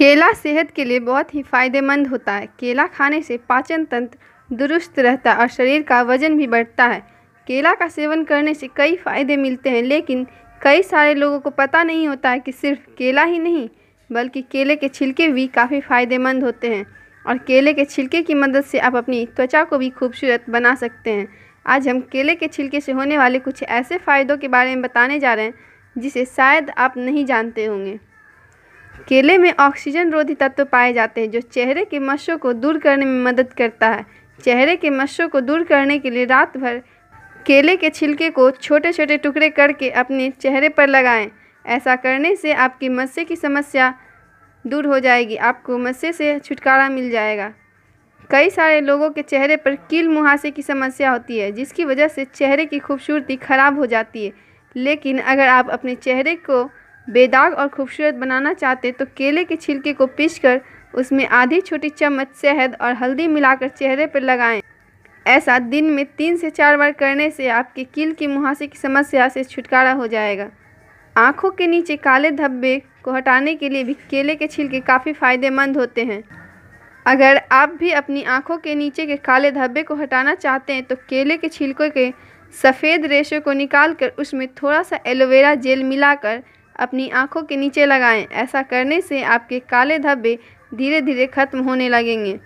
केला सेहत के लिए बहुत ही फायदेमंद होता है केला खाने से पाचन तंत्र दुरुस्त रहता है और शरीर का वजन भी बढ़ता है केला का सेवन करने से कई फायदे मिलते हैं लेकिन कई सारे लोगों को पता नहीं होता है कि सिर्फ केला ही नहीं बल्कि केले के छिलके भी काफ़ी फायदेमंद होते हैं और केले के छिलके की मदद से आप अपनी त्वचा को भी खूबसूरत बना सकते हैं आज हम केले के छिलके से होने वाले कुछ ऐसे फ़ायदों के बारे में बताने जा रहे हैं जिसे शायद आप नहीं जानते होंगे केले में ऑक्सीजन रोधी तत्व पाए जाते हैं जो चेहरे के मशों को दूर करने में मदद करता है चेहरे के मशों को दूर करने के लिए रात भर केले के छिलके को छोटे छोटे टुकड़े करके अपने चेहरे पर लगाएं ऐसा करने से आपकी मस्से की समस्या दूर हो जाएगी आपको मस्से से छुटकारा मिल जाएगा कई सारे लोगों के चेहरे पर कील मुहासे की समस्या होती है जिसकी वजह से चेहरे की खूबसूरती ख़राब हो जाती है लेकिन अगर आप अपने चेहरे को बेदाग और खूबसूरत बनाना चाहते तो केले के छिलके को पीसकर उसमें आधी छोटी चम्मच शहद और हल्दी मिलाकर चेहरे पर लगाएं। ऐसा दिन में तीन से चार बार करने से आपके कील की मुहासे की समस्या से छुटकारा हो जाएगा आँखों के नीचे काले धब्बे को हटाने के लिए भी केले के छिलके काफ़ी फायदेमंद होते हैं अगर आप भी अपनी आँखों के नीचे के काले धब्बे को हटाना चाहते हैं तो केले के छिलकों के सफ़ेद रेशे को निकाल कर उसमें थोड़ा सा एलोवेरा जेल मिलाकर अपनी आंखों के नीचे लगाएं ऐसा करने से आपके काले धब्बे धीरे धीरे खत्म होने लगेंगे